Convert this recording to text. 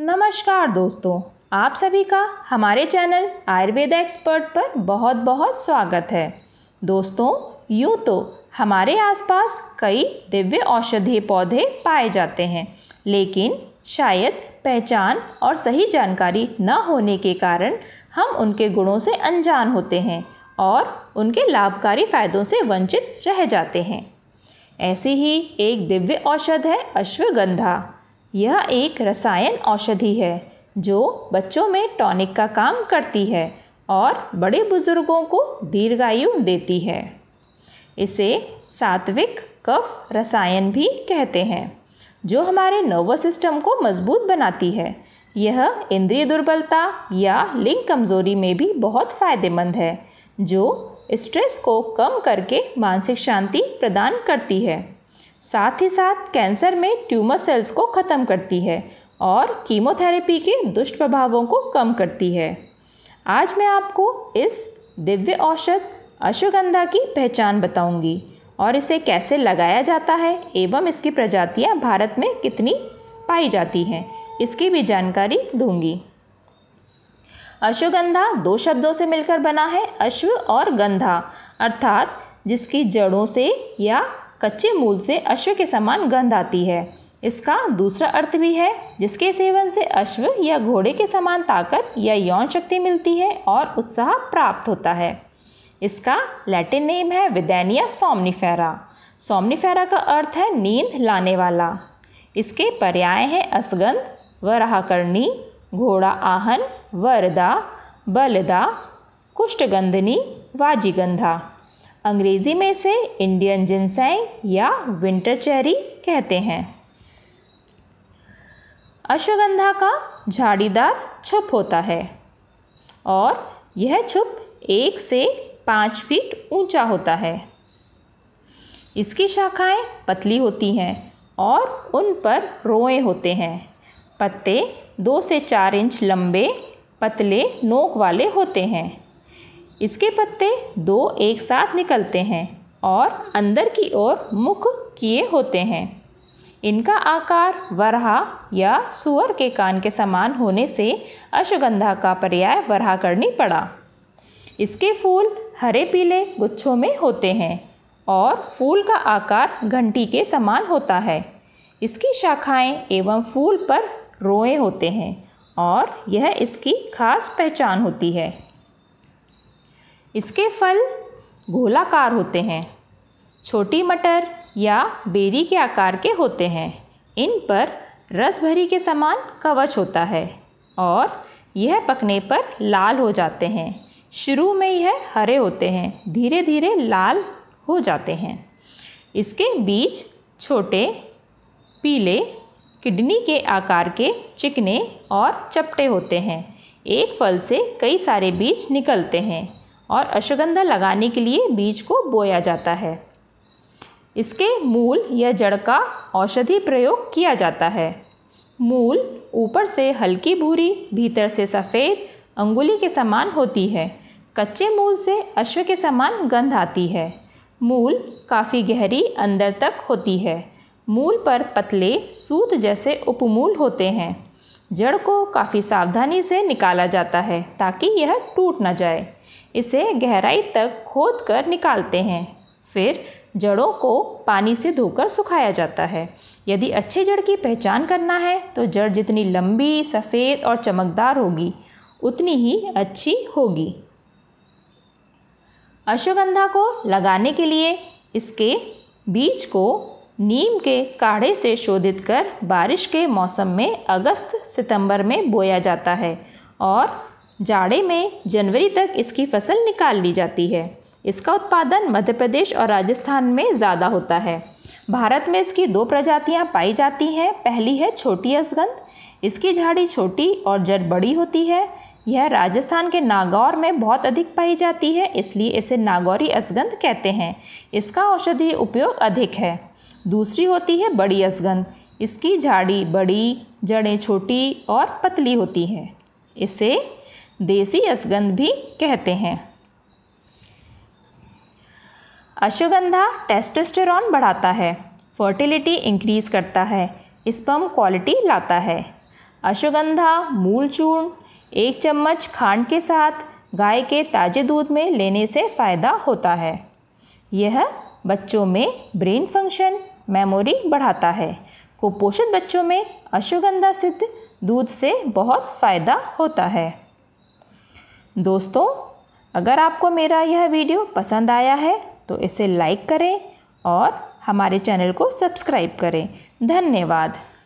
नमस्कार दोस्तों आप सभी का हमारे चैनल आयुर्वेद एक्सपर्ट पर बहुत बहुत स्वागत है दोस्तों यूँ तो हमारे आसपास कई दिव्य औषधीय पौधे पाए जाते हैं लेकिन शायद पहचान और सही जानकारी न होने के कारण हम उनके गुणों से अनजान होते हैं और उनके लाभकारी फ़ायदों से वंचित रह जाते हैं ऐसी ही एक दिव्य औषध है अश्वगंधा यह एक रसायन औषधि है जो बच्चों में टॉनिक का काम करती है और बड़े बुजुर्गों को दीर्घायु देती है इसे सात्विक कफ रसायन भी कहते हैं जो हमारे नर्वस सिस्टम को मजबूत बनाती है यह इंद्रिय दुर्बलता या लिंग कमजोरी में भी बहुत फ़ायदेमंद है जो स्ट्रेस को कम करके मानसिक शांति प्रदान करती है साथ ही साथ कैंसर में ट्यूमर सेल्स को ख़त्म करती है और कीमोथेरेपी के दुष्प्रभावों को कम करती है आज मैं आपको इस दिव्य औषध अश्वगंधा की पहचान बताऊंगी और इसे कैसे लगाया जाता है एवं इसकी प्रजातियां भारत में कितनी पाई जाती हैं इसकी भी जानकारी दूंगी अश्वगंधा दो शब्दों से मिलकर बना है अश्व और गंधा अर्थात जिसकी जड़ों से या कच्चे मूल से अश्व के समान गंध आती है इसका दूसरा अर्थ भी है जिसके सेवन से अश्व या घोड़े के समान ताकत या यौन शक्ति मिलती है और उत्साह प्राप्त होता है इसका लैटिन नेम है विदैनिया सोमनीफेरा सोमनीफेरा का अर्थ है नींद लाने वाला इसके पर्याय हैं असगंध वराहकर्णी घोड़ा आहन वरदा बलदा कुष्ठगंधनी वाजीगंधा अंग्रेज़ी में इसे इंडियन जिनसेंग या विंटर चेरी कहते हैं अश्वगंधा का झाड़ीदार छुप होता है और यह छुप एक से पाँच फीट ऊंचा होता है इसकी शाखाएं पतली होती हैं और उन पर रोए होते हैं पत्ते दो से चार इंच लंबे पतले नोक वाले होते हैं इसके पत्ते दो एक साथ निकलते हैं और अंदर की ओर मुख किए होते हैं इनका आकार वरहा या सुअर के कान के समान होने से अश्वगंधा का पर्याय वरहा करनी पड़ा इसके फूल हरे पीले गुच्छों में होते हैं और फूल का आकार घंटी के समान होता है इसकी शाखाएं एवं फूल पर रोए होते हैं और यह इसकी खास पहचान होती है इसके फल गोलाकार होते हैं छोटी मटर या बेरी के आकार के होते हैं इन पर रस भरी के समान कवच होता है और यह पकने पर लाल हो जाते हैं शुरू में यह हरे होते हैं धीरे धीरे लाल हो जाते हैं इसके बीज छोटे पीले किडनी के आकार के चिकने और चपटे होते हैं एक फल से कई सारे बीज निकलते हैं और अश्वगंधा लगाने के लिए बीज को बोया जाता है इसके मूल या जड़ का औषधि प्रयोग किया जाता है मूल ऊपर से हल्की भूरी भीतर से सफ़ेद अंगुली के समान होती है कच्चे मूल से अश्व के समान गंध आती है मूल काफ़ी गहरी अंदर तक होती है मूल पर पतले सूत जैसे उपमूल होते हैं जड़ को काफ़ी सावधानी से निकाला जाता है ताकि यह टूट न जाए इसे गहराई तक खोद कर निकालते हैं फिर जड़ों को पानी से धोकर सुखाया जाता है यदि अच्छे जड़ की पहचान करना है तो जड़ जितनी लंबी सफ़ेद और चमकदार होगी उतनी ही अच्छी होगी अश्वगंधा को लगाने के लिए इसके बीज को नीम के काढ़े से शोधित कर बारिश के मौसम में अगस्त सितंबर में बोया जाता है और जाड़े में जनवरी तक इसकी फसल निकाल ली जाती है इसका उत्पादन मध्य प्रदेश और राजस्थान में ज़्यादा होता है भारत में इसकी दो प्रजातियाँ पाई जाती हैं पहली है छोटी असगंध इसकी झाड़ी छोटी और जड़ बड़ी होती है यह राजस्थान के नागौर में बहुत अधिक पाई जाती है इसलिए इसे नागौरी असगंध कहते हैं इसका औषधीय उपयोग अधिक है दूसरी होती है बड़ी असगंध इसकी झाड़ी बड़ी जड़ें छोटी और पतली होती हैं इसे देसी असगंध भी कहते हैं अश्वगंधा टेस्टोस्टेरॉन बढ़ाता है फर्टिलिटी इंक्रीज करता है स्पम क्वालिटी लाता है अश्वगंधा मूल चूर्ण एक चम्मच खांड के साथ गाय के ताजे दूध में लेने से फ़ायदा होता है यह बच्चों में ब्रेन फंक्शन मेमोरी बढ़ाता है कुपोषित बच्चों में अश्वगंधा सिद्ध दूध से बहुत फ़ायदा होता है दोस्तों अगर आपको मेरा यह वीडियो पसंद आया है तो इसे लाइक करें और हमारे चैनल को सब्सक्राइब करें धन्यवाद